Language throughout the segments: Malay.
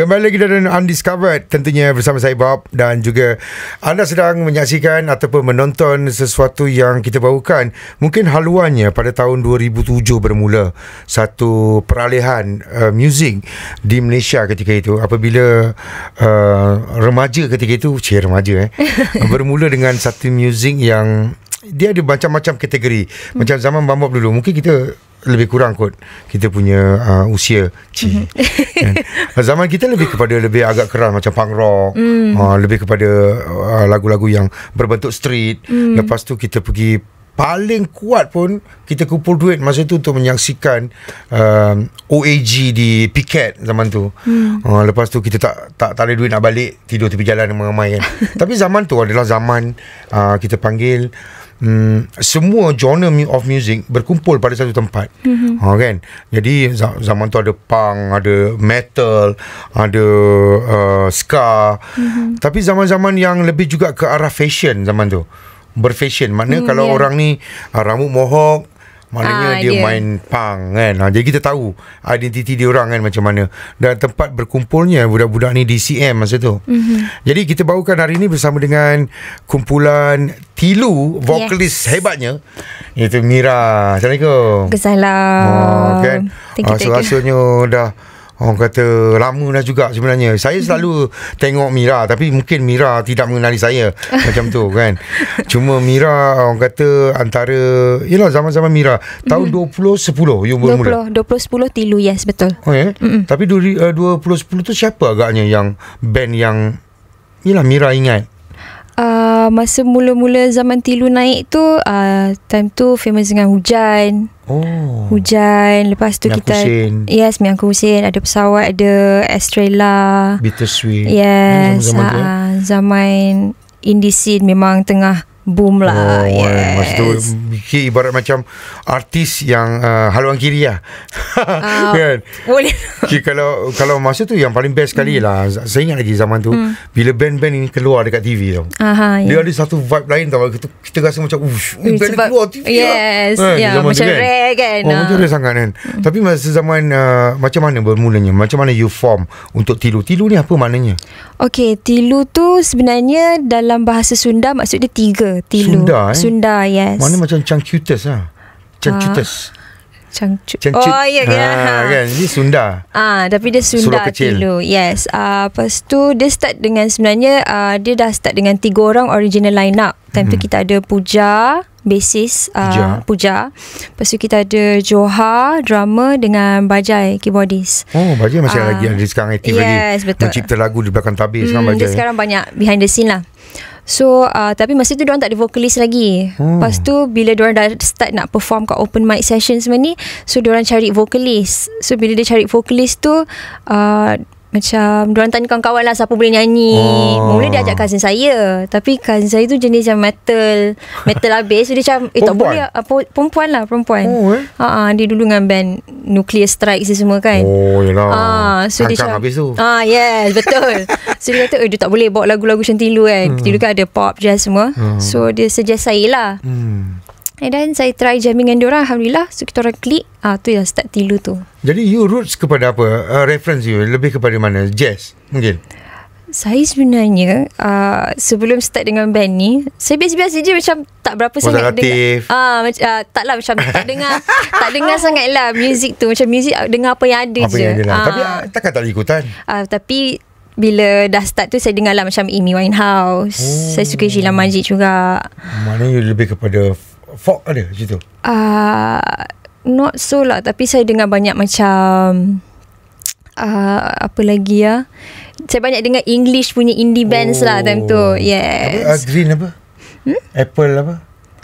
Kembali lagi dalam Undiscovered tentunya bersama saya Bob dan juga anda sedang menyaksikan ataupun menonton sesuatu yang kita bawakan. Mungkin haluannya pada tahun 2007 bermula satu peralihan uh, muzik di Malaysia ketika itu apabila uh, remaja ketika itu, cik remaja eh, bermula dengan satu music yang dia ada macam-macam kategori. Hmm. Macam zaman bambop dulu mungkin kita lebih kurang kot kita punya uh, usia ci. Mm-hmm. Kan? Zaman kita lebih kepada lebih agak keras macam punk rock, mm. uh, lebih kepada uh, lagu-lagu yang berbentuk street. Mm. Lepas tu kita pergi paling kuat pun kita kumpul duit masa tu untuk menyaksikan um, uh, OAG di Piket zaman tu. Mm. Uh, lepas tu kita tak tak tak ada duit nak balik, tidur tepi jalan mengamai kan. Tapi zaman tu adalah zaman uh, kita panggil Hmm, semua genre of music berkumpul pada satu tempat. Mm-hmm. Ha kan? Jadi zaman tu ada punk, ada metal, ada uh, ska. Mm-hmm. Tapi zaman-zaman yang lebih juga ke arah fashion zaman tu. Berfashion. Maknanya mm, kalau yeah. orang ni uh, rambut mohok. Maknanya ha, dia, dia main punk kan. Ha, jadi kita tahu identiti dia orang kan macam mana. Dan tempat berkumpulnya budak-budak ni di DCM masa tu. Mm-hmm. Jadi kita bawakan hari ni bersama dengan kumpulan Tilu, vokalis yes. hebatnya. Itu Mira. Assalamualaikum. Assalamualaikum. Oh, kan? Thank you, ah, thank you. Rasanya dah... Orang kata lama dah juga sebenarnya. Saya hmm. selalu tengok Mira tapi mungkin Mira tidak mengenali saya macam tu kan. Cuma Mira orang kata antara yalah zaman-zaman Mira tahun hmm. 2010 you bermula. 20 2010 Tilu yes betul. Oh ya. Yeah? Tapi 2010 eh, tu siapa agaknya yang band yang yalah Mira ingat? uh, masa mula-mula zaman tilu naik tu uh, time tu famous dengan hujan oh hujan lepas tu Miang kita Kusin. yes Miang sen, ada pesawat ada Estrella Bittersweet yes zaman, uh, eh? ah, zaman indie scene memang tengah boom lah. Oh, eh, yes. Masa tu okay, ibarat macam artis yang uh, haluan kiri lah. Uh, kan? Boleh. Okay, kalau kalau masa tu yang paling best sekali mm. lah. Saya ingat lagi zaman tu. Mm. Bila band-band ini keluar dekat TV tau. Aha, ya. dia yeah. ada satu vibe lain tau. Kita, kita rasa macam, uff, band sebab, keluar TV yes, lah. Yes. Kan? Yeah, macam kan? rare kan. kan? Oh, macam rare ah. sangat kan. Mm. Tapi masa zaman, uh, macam mana bermulanya? Macam mana you form untuk Tilu? Tilu ni apa maknanya? Okay, Tilu tu sebenarnya dalam bahasa Sunda maksudnya tiga tilu Sunda eh? Sunda yes Mana macam Changcutus lah Changcutus uh. Ah, Cangcut. Oh, ya. Ha, kan? Ini Sunda. Ah, ha, tapi dia Sunda Surah kecil. Tilo. Yes. Ah, uh, lepas tu, dia start dengan sebenarnya, uh, dia dah start dengan tiga orang original line up. Time hmm. tu kita ada Puja, basis uh, Puja. Puja. Lepas tu kita ada Johar, drama dengan Bajai, keyboardist. Oh, Bajai masih uh, lagi yang sekarang aktif yes, lagi. Yes, betul. Mencipta lagu di belakang tabir hmm, sekarang Bajai. Dia eh? sekarang banyak behind the scene lah. So uh, tapi masa tu orang tak ada vocalist lagi. Hmm. Lepas tu bila orang dah start nak perform kat open mic session semua ni, so orang cari vocalist. So bila dia cari vocalist tu uh, macam Diorang tanya kawan-kawan lah Siapa boleh nyanyi oh. Mula dia ajak cousin saya Tapi cousin saya tu Jenis macam metal Metal habis Dia macam Eh tak boleh uh, Perempuan lah Perempuan oh, eh? uh-uh, Dia dulu dengan band Nuclear Strike si semua kan Oh yelah uh, so dia cam, habis tu Ah uh, yes Betul So dia kata Eh dia tak boleh Bawa lagu-lagu macam tilu kan hmm. Tilu kan ada pop jazz semua hmm. So dia suggest saya lah hmm. Eh, And then saya try jamming dengan orang Alhamdulillah So kita orang klik ah, tu yang start tilu tu Jadi you roots kepada apa? Uh, reference you lebih kepada mana? Jazz mungkin? Saya sebenarnya uh, Sebelum start dengan band ni Saya biasa-biasa je macam Tak berapa Masa sangat relatif. dengar uh, uh, Tak lah macam Tak dengar Tak dengar sangat lah Music tu Macam music Dengar apa yang ada apa je yang ada lah. uh, Tapi takkan tak ada ikutan uh, Tapi bila dah start tu saya dengar lah macam Amy Winehouse oh. saya suka Sheila Majid juga maknanya lebih kepada fog ada macam tu? Ah, not so lah tapi saya dengar banyak macam uh, apa lagi ya. Saya banyak dengar English punya indie bands oh. lah time tu. Oh. Yes. Apa, uh, green apa? Hmm? Apple apa?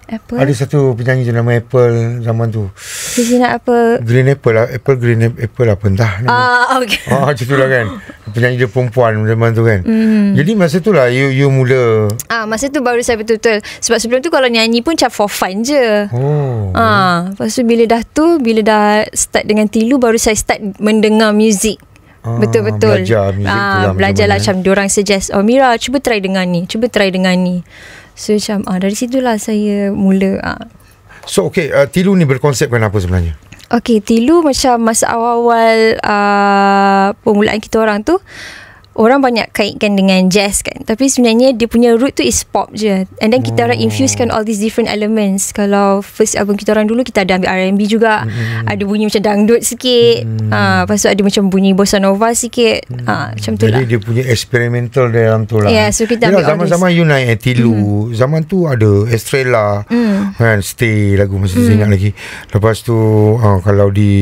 Apple. Ada satu penyanyi je nama Apple zaman tu. Cici nak apa? Green Apple lah. Apple Green Apple apa entah. Ah, uh, okey. Ah, macam tu lah kan. Penyanyi dia perempuan zaman tu kan. Mm. Jadi masa tu lah you, you mula. Ah, masa tu baru saya betul-betul. Sebab sebelum tu kalau nyanyi pun macam for fun je. Oh. Ah, lepas tu bila dah tu, bila dah start dengan tilu baru saya start mendengar muzik. Ah, betul-betul. Ah, belajar muzik ah, tu lah. Belajar lah macam, macam diorang suggest. Oh Mira, cuba try dengan ni. Cuba try dengan ni. So macam uh, dari situlah saya mula. Uh. So okay, uh, Tilu ni berkonsepkan apa sebenarnya? Okay, Tilu macam masa awal-awal uh, permulaan kita orang tu, orang banyak kaitkan dengan jazz kan tapi sebenarnya dia punya root tu is pop je and then kita orang oh. infusekan all these different elements kalau first album kita orang dulu kita ada ambil R&B juga hmm ada bunyi macam dangdut sikit mm-hmm. uh, lepas tu ada macam bunyi bossa nova sikit mm-hmm. macam tu lah jadi dia punya experimental dalam tu lah yeah, so kita ya, ambil zaman-zaman you naik Etilu mm. zaman tu ada Estrella mm. kan Stay lagu masih mm. ingat hmm. lagi lepas tu uh, kalau di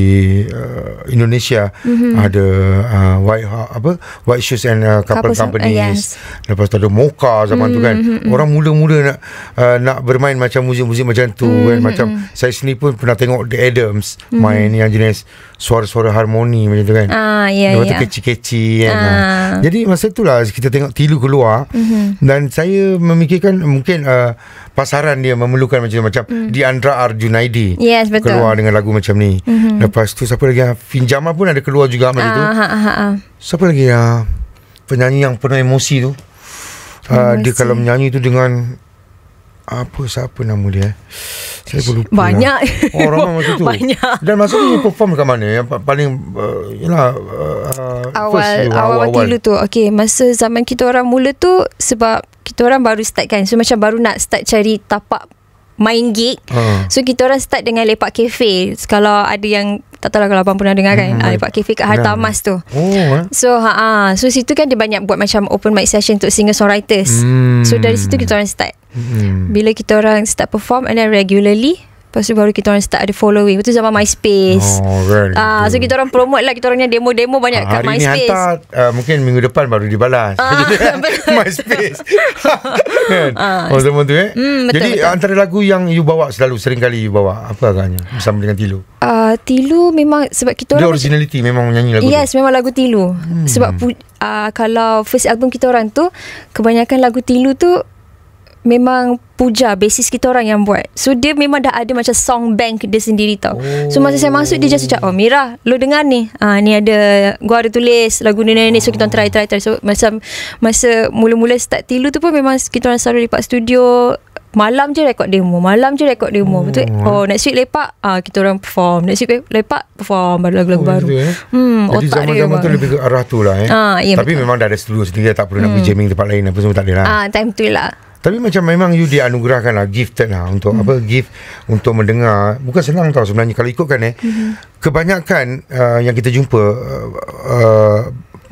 uh, Indonesia hmm ada uh, White ha-, apa White Shoes and uh, couple, couple companies uh, yes. lepas tu ada Moka zaman mm, tu kan mm, orang mula-mula nak uh, nak bermain macam muzik-muzik macam tu mm, kan mm-hmm, macam mm, saya sendiri pun pernah tengok The Adams mm, main yang jenis suara-suara harmoni macam tu kan ah ya ya kecil-kecil kan ah. jadi masa itulah kita tengok tilu keluar mm-hmm. dan saya memikirkan mungkin uh, pasaran dia memerlukan macam macam mm. Arjunaidi yes, betul. keluar dengan lagu macam ni mm-hmm. lepas tu siapa lagi ah, Finjama pun ada keluar juga macam ah, ha, ha, ha. siapa lagi ya uh, penyanyi yang penuh emosi tu ah, emosi. dia kalau menyanyi tu dengan apa siapa nama dia eh? saya pun lah. banyak lah. orang masa tu banyak. dan masa tu perform dekat mana eh? yang paling uh, yalah, uh, awal, first, awal, awal awal tu okey masa zaman kita orang mula tu sebab kita orang baru start kan so macam baru nak start cari tapak main gig. Uh. So kita orang start dengan lepak kafe. Kalau ada yang tak tahu lah kalau abang pernah dengar kan hmm, Ipak ah, Cafe kat Harta kan. nah. Mas tu oh, eh. so ha uh, so situ kan dia banyak buat macam open mic session untuk singer songwriters hmm. so dari situ hmm. kita orang start hmm. bila kita orang start perform and then regularly Lepas tu baru kita orang start ada following. Lepas tu zaman MySpace. Oh, right. Ah, so kita orang promote lah kita orang yang demo-demo banyak ah, kat MySpace. Hari ni hantar uh, mungkin minggu depan baru dibalas. Ah, MySpace. kan? Ah, oh, tu eh. Mm, betul, Jadi betul. antara lagu yang you bawa selalu sering kali you bawa apa agaknya bersama dengan Tilo. Ah, uh, Tilu memang sebab kita orang Dia originality macam, memang nyanyi lagu. Yes, tu. memang lagu Tilo. Hmm. Sebab uh, kalau first album kita orang tu kebanyakan lagu Tilo tu memang puja basis kita orang yang buat. So dia memang dah ada macam song bank dia sendiri tau. Oh. So masa saya masuk dia just cakap, "Oh Mira, lu dengar ni. Ah ni ada gua ada tulis lagu ni ni ni. so kita try try try." So masa masa mula-mula start tilu tu pun memang kita orang selalu lepak studio Malam je rekod demo Malam je rekod demo hmm. Betul Oh next week lepak ah, Kita orang perform Next week lepak Perform baru lagu-lagu oh, baru eh? hmm, Jadi zaman-zaman tu Lebih ke arah tu lah eh? ah, ya, Tapi betul. memang dah ada studio sendiri Tak perlu hmm. nak pergi hmm. jamming Tempat lain apa semua tak ada lah ah, Time tu lah tapi macam memang you dianugerahkan lah Gifted lah Untuk hmm. apa Gift untuk mendengar Bukan senang tau sebenarnya Kalau ikutkan eh hmm. Kebanyakan uh, Yang kita jumpa uh, uh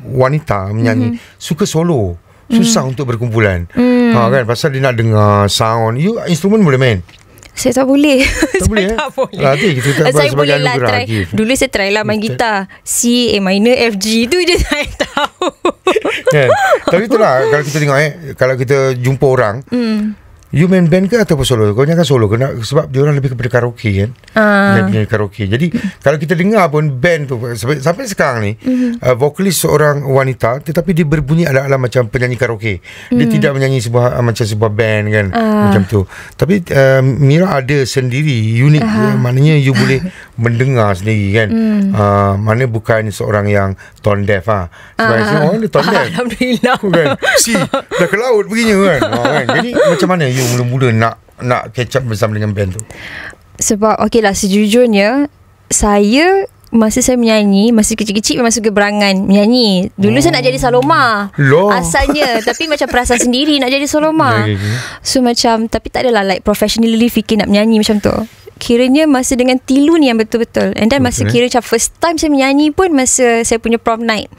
Wanita menyanyi hmm. Suka solo Susah hmm. untuk berkumpulan hmm. ha, kan? Pasal dia nak dengar Sound You instrument boleh main saya tak boleh. Tak boleh. saya eh? tak boleh. Ah, eh? kita saya boleh lah try. Lah Dulu saya try lah main gitar. C, A minor, F, G. Itu je saya tahu. yeah. Kan? Tapi itulah kalau kita tengok eh. Kalau kita jumpa orang. Hmm. You main band ke atau solo? Kau jangan solo kena sebab dia orang lebih kepada karaoke kan. Lebih ah. uh. karaoke. Jadi kalau kita dengar pun band tu sampai, sampai sekarang ni mm-hmm. uh, vokalis seorang wanita tetapi dia berbunyi ala-ala macam penyanyi karaoke. Mm. Dia mhm. tidak menyanyi sebuah uh, macam sebuah band kan uh. macam tu. Tapi uh, Mira ada sendiri unik uh. dia. Maknanya you boleh mendengar sendiri kan hmm. uh, mana bukan seorang yang tone deaf ah sebab uh-huh. saya, oh, ni tone deaf alhamdulillah kan si dah ke laut begini kan, oh, kan? jadi macam mana you mula-mula nak nak catch up bersama dengan band tu sebab okeylah sejujurnya saya Masa saya menyanyi Masa kecil-kecil Memang suka berangan Menyanyi Dulu oh. saya nak jadi hmm. Saloma Loh. Asalnya Tapi macam perasaan sendiri Nak jadi Saloma So macam Tapi tak adalah Like professionally Fikir nak menyanyi macam tu kiranya masa dengan tilu ni yang betul-betul and then okay. masa kira macam first time saya menyanyi pun masa saya punya prom night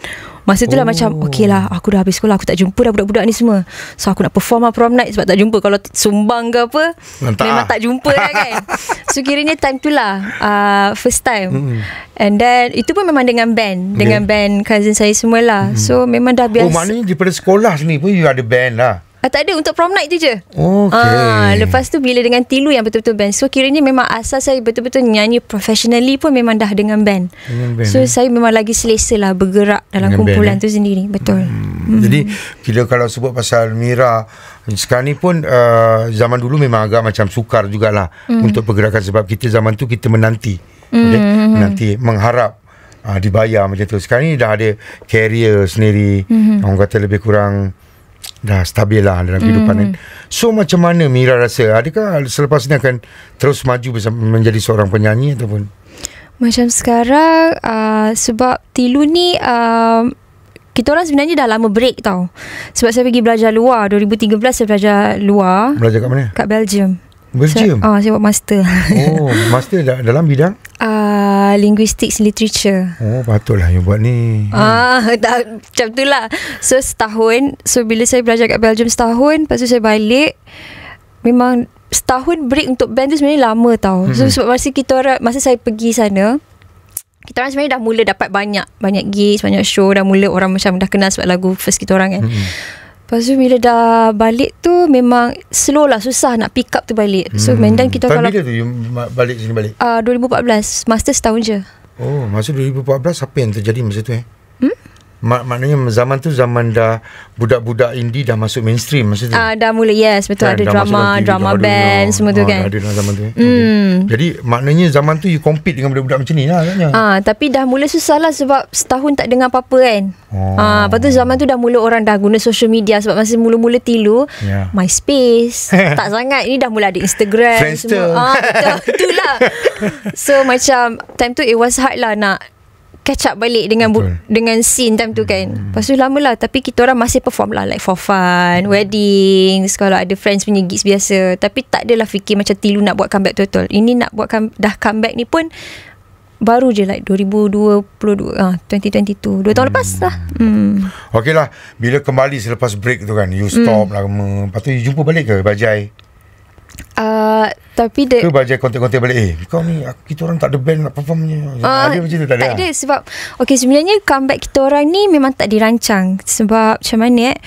masa tu lah macam oh. okey lah aku dah habis sekolah aku tak jumpa dah budak-budak ni semua so aku nak perform lah prom night sebab tak jumpa kalau sumbang ke apa Entah. memang lah. tak jumpa lah kan so kiranya time tu lah uh, first time mm-hmm. and then itu pun memang dengan band okay. dengan band cousin saya semualah mm-hmm. so memang dah oh, biasa oh maknanya daripada sekolah sini pun you ada band lah Ah, tak ada untuk prom night tu je. Okay. Ah, lepas tu bila dengan Tilu yang betul-betul band. So kiranya memang asal saya betul-betul nyanyi professionally pun memang dah dengan band. Dengan band so eh. saya memang lagi selesa lah bergerak dalam kumpulan band, eh? tu eh. sendiri. Betul. Hmm. Hmm. Jadi kita kalau sebut pasal Mira sekarang ni pun uh, zaman dulu memang agak macam sukar jugalah hmm. untuk pergerakan sebab kita zaman tu kita menanti. Hmm. Okay? Hmm, hmm. Menanti mengharap uh, dibayar macam tu. Sekarang ni dah ada career sendiri. Hmm, hmm. Orang kata lebih kurang dah stabil lah dalam kehidupan mm. So macam mana Mira rasa? Adakah selepas ni akan terus maju menjadi seorang penyanyi ataupun? Macam sekarang uh, sebab Tilu ni uh, kita orang sebenarnya dah lama break tau. Sebab saya pergi belajar luar. 2013 saya belajar luar. Belajar kat mana? Kat Belgium. Belgium. Ah, saya, buat master. Oh, master dalam bidang? Ah, uh, linguistics literature. Oh, patutlah yang buat ni. Ah, tak macam lah. So setahun, so bila saya belajar kat Belgium setahun, lepas tu saya balik memang setahun break untuk band tu sebenarnya lama tau. So, sebab masa kita orang masa saya pergi sana kita orang sebenarnya dah mula dapat banyak banyak gigs, banyak show dah mula orang macam dah kenal sebab lagu first kita orang kan. Mm-hmm. Lepas tu bila dah balik tu memang slow lah susah nak pick up tu balik. So hmm. mendan kita Time kalau bila tu you balik sini balik? uh, 2014, master setahun je. Oh, masa 2014 apa yang terjadi masa tu eh? Hmm? mak- maknanya zaman tu zaman dah budak-budak indie dah masuk mainstream masa tu. Ah uh, dah mula yes betul kan, ada drama, TV, drama dah, band dah, semua tu uh, kan. Ada dalam zaman tu. Mm. Jadi maknanya zaman tu you compete dengan budak-budak macam ni lah katanya. Ah uh, tapi dah mula susah lah sebab setahun tak dengar apa-apa kan. oh. uh, lepas tu zaman tu dah mula orang dah guna social media sebab masa mula-mula tilu yeah. MySpace tak sangat ini dah mula ada Instagram Friendster. semua. Ah uh, betul. Itulah. So macam time tu it was hard lah nak catch up balik dengan bu- dengan scene time tu hmm. kan. Lepas tu lama lah tapi kita orang masih perform lah like for fun, hmm. wedding, kalau ada friends punya gigs biasa. Tapi tak adalah fikir macam tilu nak buat comeback total. Ini nak buat come- dah comeback ni pun baru je lah like 2022 ah uh, 2022 dua tahun hmm. lepas lah hmm. okey lah bila kembali selepas break tu kan you stop hmm. lama lepas tu you jumpa balik ke Bajai Uh, tapi dia Ke bajet konten-konten balik Eh kau ni ah, Kita orang tak ada band nak perform ni uh, Ada macam tu tak ada Tak ada ah. sebab Okay sebenarnya comeback kita orang ni Memang tak dirancang Sebab macam mana eh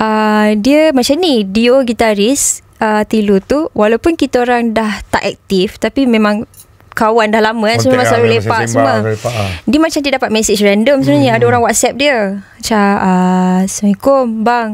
uh, Dia macam ni Dio gitaris uh, Tilo tu Walaupun kita orang dah tak aktif Tapi memang kawan dah lama kan semua selalu lepak semua dia macam dia dapat message random sebenarnya hmm. ada orang whatsapp dia macam uh, Assalamualaikum bang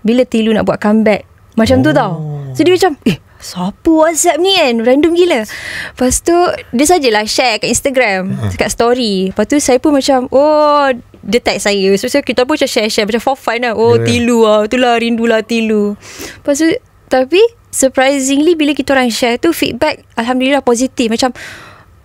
bila Tilu nak buat comeback macam oh. tu tau So oh. dia macam Eh siapa whatsapp ni kan Random gila Lepas tu Dia sajalah share kat Instagram uh-huh. Kat story Lepas tu saya pun macam Oh Dia tag saya So, so kita pun macam share-share Macam for fun lah Oh yeah. Ya. tilu lah Itulah lah tilu Lepas tu Tapi Surprisingly bila kita orang share tu Feedback Alhamdulillah positif Macam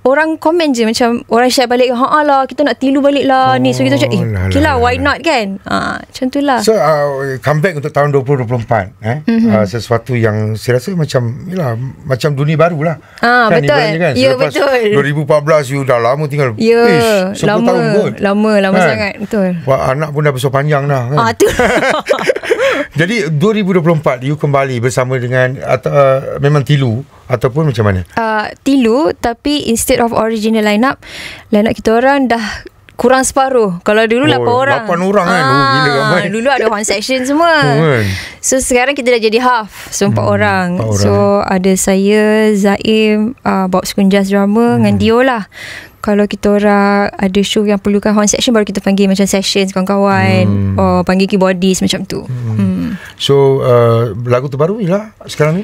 orang komen je macam orang share balik ha lah kita nak tilu balik lah oh, ni so kita cakap eh oh, lah, lah, okay lah, lah why not kan ha, macam tu lah so uh, come back untuk tahun 2024 eh? Mm-hmm. Uh, sesuatu yang saya rasa macam yalah, macam dunia baru lah ha, kan, betul kan? ya betul 2014 you dah lama tinggal ya Ish, lama, tahun lama lama ha. sangat betul Wah, anak pun dah besar panjang dah kan? ha, tu jadi 2024 you kembali bersama dengan atau uh, memang tilu ataupun macam mana? Uh, tilu tapi instead of original lineup, lineup kita orang dah kurang separuh. Kalau dulu oh, 8 orang. 8 orang kan. Oh, ah, gila Dulu ada one section semua. Kan? so sekarang kita dah jadi half, so 4 hmm, orang. orang. So ada saya, Zaim, uh, Bob jazz drama hmm. dengan Dio lah. Kalau kita orang ada show yang perlukan horn section baru kita panggil macam sessions kawan-kawan hmm. oh panggil keyboardist macam tu. Hmm. hmm. So uh, lagu terbaru ialah sekarang ni?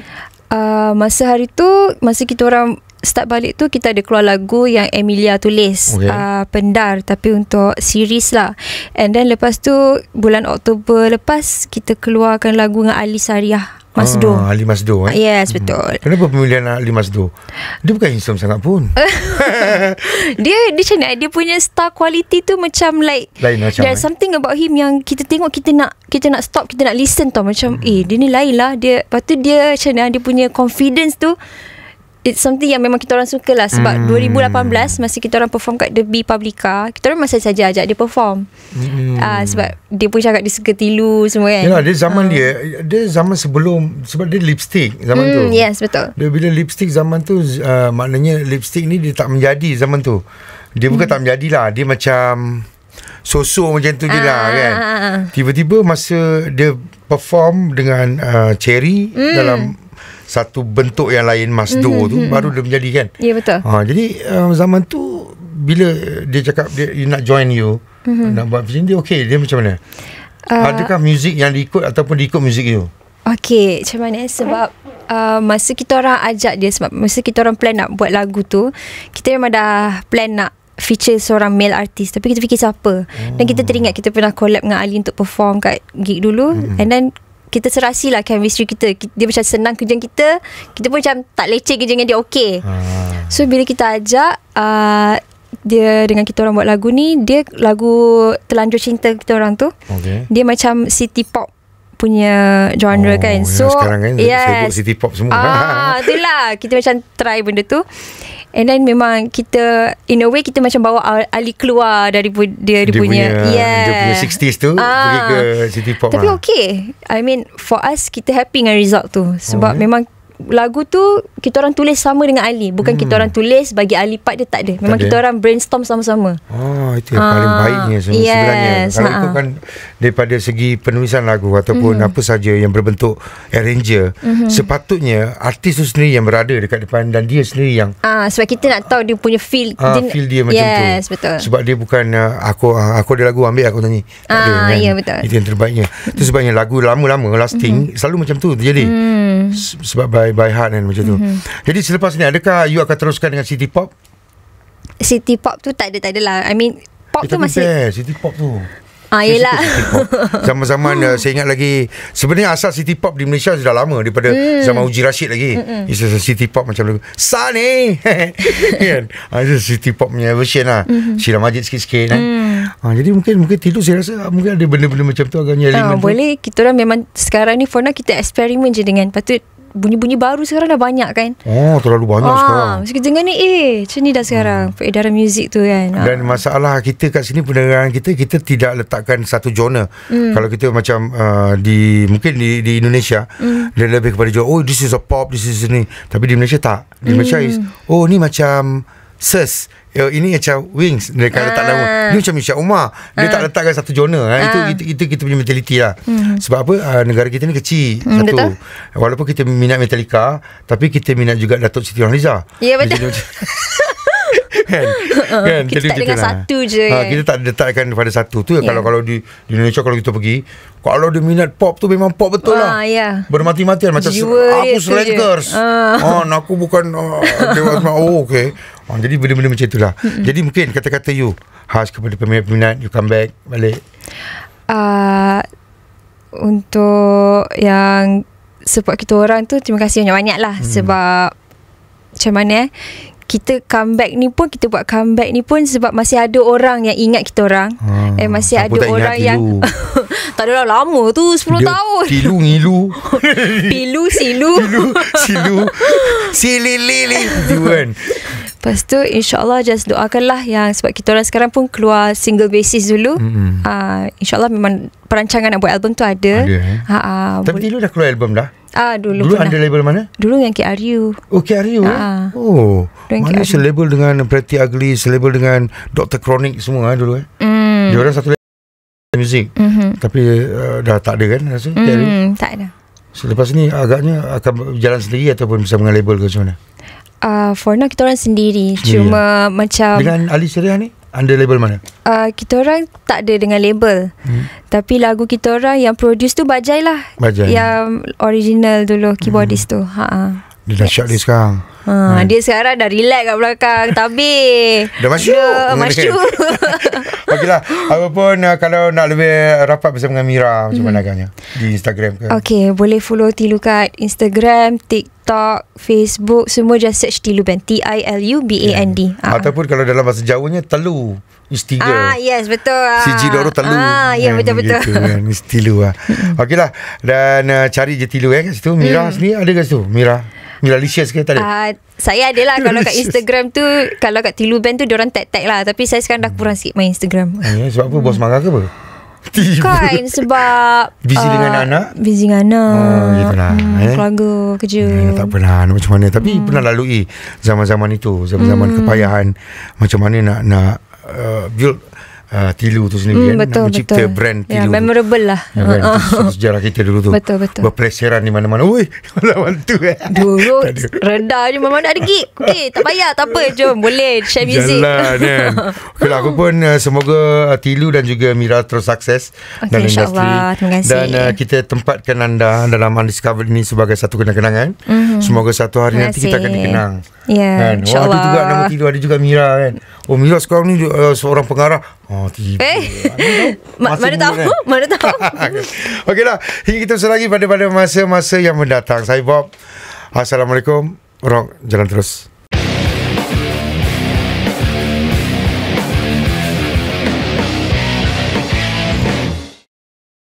uh, masa hari tu masa kita orang start balik tu kita ada keluar lagu yang Emilia tulis okay. uh, pendar tapi untuk series lah and then lepas tu bulan Oktober lepas kita keluarkan lagu dengan Ali Sariah Masdo. Ah, Ali Masdo eh. Yes, hmm. betul. Hmm. Kenapa pemilihan Ali Masdo? Dia bukan handsome sangat pun. dia dia macam dia punya star quality tu macam like lain lah, macam. There's eh. something about him yang kita tengok kita nak kita nak stop, kita nak listen tau macam hmm. eh dia ni lain lah. Dia patut dia macam dia punya confidence tu It's something yang memang kita orang suka lah Sebab mm. 2018 Masa kita orang perform kat The B Publica Kita orang masih saja ajak dia perform mm. uh, Sebab dia pun cakap dia suka tilu semua kan Yalah, Dia zaman uh. dia Dia zaman sebelum Sebab dia lipstick zaman mm, tu Yes betul Dia bila lipstick zaman tu uh, Maknanya lipstick ni dia tak menjadi zaman tu Dia bukan mm. tak menjadi lah Dia macam so macam tu uh. je lah kan Tiba-tiba masa dia perform dengan uh, Cherry mm. Dalam satu bentuk yang lain masdo mm-hmm. tu mhm. baru dia menjadi kan ya yeah, betul ha, jadi um, zaman tu bila dia cakap dia, dia nak join you mm-hmm. nak buat macam dia okey dia macam mana uh, adakah muzik yang diikut ataupun diikut muzik you okey macam mana eh? sebab Uh, masa kita orang ajak dia sebab masa kita orang plan nak buat lagu tu kita memang dah plan nak feature seorang male artist tapi kita fikir siapa oh. dan kita oh. teringat kita pernah collab dengan Ali untuk perform kat gig dulu mm-hmm. and then kita serasi lah chemistry kita. Dia macam senang kerja kita. Kita pun macam tak leceh kerja dengan dia. okey. Ha. So, bila kita ajak... Uh, dia dengan kita orang buat lagu ni dia lagu terlanjur cinta kita orang tu okay. dia macam city pop punya genre oh, kan ya, so sekarang kan yes. sibuk city pop semua ah, itulah kita macam try benda tu And then memang kita in a way kita macam bawa Ali keluar dari bu- dia, dia, dia punya, punya yeah. Dia punya 60s tu uh, pergi ke City Pop. Tapi lah. okay. I mean for us kita happy dengan result tu sebab oh, memang lagu tu kita orang tulis sama dengan Ali bukan hmm. kita orang tulis bagi Ali part dia tak ada memang tak ada. kita orang brainstorm sama-sama oh itu yang uh, paling ah, baiknya sebenarnya yes, kalau uh itu kan daripada segi penulisan lagu ataupun mm-hmm. apa saja yang berbentuk arranger mm-hmm. sepatutnya artis tu sendiri yang berada dekat depan dan dia sendiri yang ah sebab kita nak tahu dia punya feel ah, dia, feel dia macam yes, tu betul. sebab dia bukan uh, aku ah, aku ada lagu ambil aku nyanyi ah kan? ya yeah, betul itu yang terbaiknya tu sebabnya lagu lama-lama lasting mm-hmm. selalu macam tu jadi mm. sebab by by heart kan macam tu mm-hmm. jadi selepas ni adakah you akan teruskan dengan city pop city pop tu tak ada tak adalah i mean pop eh, tu masih best, city pop tu Ah, yelah. Sama-sama uh, saya ingat lagi. Sebenarnya asal City Pop di Malaysia sudah lama. Daripada hmm. zaman Uji Rashid lagi. Mm-mm. It's a City Pop macam lagu. Sunny! yeah. Kan? It's a City Pop punya version lah. Mm-hmm. Sila majid sikit-sikit. Kan? Mm. Kan? Ha, jadi mungkin mungkin tidur saya rasa ah, mungkin ada benda-benda macam tu agaknya. Ha, boleh. Tu. Kita orang memang sekarang ni for now kita eksperimen je dengan. Patut bunyi-bunyi baru sekarang dah banyak kan Oh terlalu banyak ah, sekarang Masih dengar ni eh macam ni dah sekarang hmm. Peredaran muzik tu kan Dan ah. masalah kita kat sini peredaran kita Kita tidak letakkan satu genre hmm. Kalau kita macam uh, di mungkin di, di Indonesia hmm. Dia lebih kepada genre Oh this is a pop this is ni Tapi di Malaysia tak Di hmm. Malaysia is Oh ni macam Ses Yo ya, ini macam wings Dia kata tak lama ah. Ini macam Misha Umar Dia uh. tak ah. letakkan satu zona ha. Eh. itu, ah. itu, itu kita punya mentaliti lah hmm. Sebab apa uh, Negara kita ni kecil hmm, Satu betul? Walaupun kita minat Metallica Tapi kita minat juga Datuk Siti Nurhaliza Ya betul kan, uh, kan? kita tak dengar lah. satu kan? je ha, kan? kita tak letakkan pada satu tu yeah. kalau kalau di, di Indonesia kalau kita pergi kalau dia minat pop tu memang pop betul uh, lah yeah. bermati-matian macam Jua aku Slackers uh. oh, aku bukan uh, dewa, oh okay Ha, jadi benda-benda macam itulah. Mm-mm. Jadi mungkin kata-kata you khas kepada peminat-peminat you come back balik. Uh, untuk yang support kita orang tu terima kasih banyak-banyak lah mm. sebab macam mana eh kita comeback ni pun kita buat comeback ni pun sebab masih ada orang yang ingat kita orang hmm, eh masih ada orang yang Tak adalah lama tu 10 dia tahun Pilu ngilu Pilu silu Pilu silu Silili kan Lepas tu insyaAllah just doakanlah yang sebab kita orang sekarang pun keluar single basis dulu. Hmm. Uh, InsyaAllah memang perancangan nak buat album tu ada. ada uh, Tapi bu- dulu dah keluar album dah? Ah uh, dulu Dulu ada label mana? Dulu dengan KRU. Oh KRU? Uh, ah, ah. oh. Mana KRU. selabel dengan Pretty Ugly, selabel dengan Dr. Chronic semua eh, dulu eh? Hmm. Dia orang satu music. Mm-hmm. Tapi uh, dah tak ada kan rasa? Mm, tak ada. Selepas ni agaknya akan berjalan sendiri ataupun bisa dengan label ke macam mana? Uh, for now kita orang sendiri. sendiri Cuma ya. macam Dengan Ali Syariah ni Under label mana? Uh, kita orang tak ada dengan label hmm. Tapi lagu kita orang yang produce tu Bajai lah Bajai Yang original dulu keyboardist hmm. tu Haa ha. Dia dah syak dia sekarang Ha, hmm. Dia sekarang dah relax kat belakang Tapi Dah masuk Dah masuk Okeylah Apapun uh, Kalau nak lebih rapat Bersama dengan Mira hmm. Macam mana agaknya Di Instagram ke Okey Boleh follow Tilu kat Instagram TikTok Facebook Semua just search Tilu Band T-I-L-U-B-A-N-D yeah. uh. Ataupun kalau dalam bahasa jauhnya Telu Istiga Ah yes betul ah. CG Doro Telu Ah ya yeah, kan, betul betul kan. Istilu lah lah Dan uh, cari je Tilu eh kat situ Mira hmm. sini ada kat situ Mira Malaysia ke tadi? Uh, ah, saya lah kalau kat Instagram tu kalau kat Tilu Band tu dia tag-tag lah tapi saya sekarang dah kurang sikit main Instagram. Ah, ya, sebab apa hmm. bos marah ke apa? Kan, Tiba. Kan sebab Busy uh, dengan ah, anak Busy dengan anak uh, Itulah ya hmm, eh. Keluarga kerja eh, Tak pernah Macam mana Tapi hmm. pernah lalui Zaman-zaman itu Zaman-zaman hmm. kepayahan Macam mana nak nak uh, Build uh, Tilu tu sendiri mm, kan? Eh, betul, Nak betul. brand ya, Tilu yeah, Memorable lah yeah, kan? Sejarah kita dulu tu Betul betul Berpleseran di mana-mana Ui malam tu eh Dulu Rendah je Mana ada gig Okay tak payah Tak apa jom Boleh share music Jalan kan eh. Okay lah, aku pun uh, Semoga uh, Tilu dan juga Mira terus sukses okay, Dalam industri Terima kasih Dan uh, kita tempatkan anda Dalam Undiscovered ini Sebagai satu kenang-kenangan mm. Semoga satu hari nanti Kita akan dikenang Ya yeah, kan? Oh, ada juga nama Tilu Ada juga Mira kan Oh Mira sekarang ni uh, Seorang pengarah Oh, tiba. Eh? Mana tahu? Mana tahu? Kan? Mana tahu? Okeylah. Hingga kita bersama lagi pada-pada masa-masa yang mendatang. Saya Bob. Assalamualaikum. Rock jalan terus.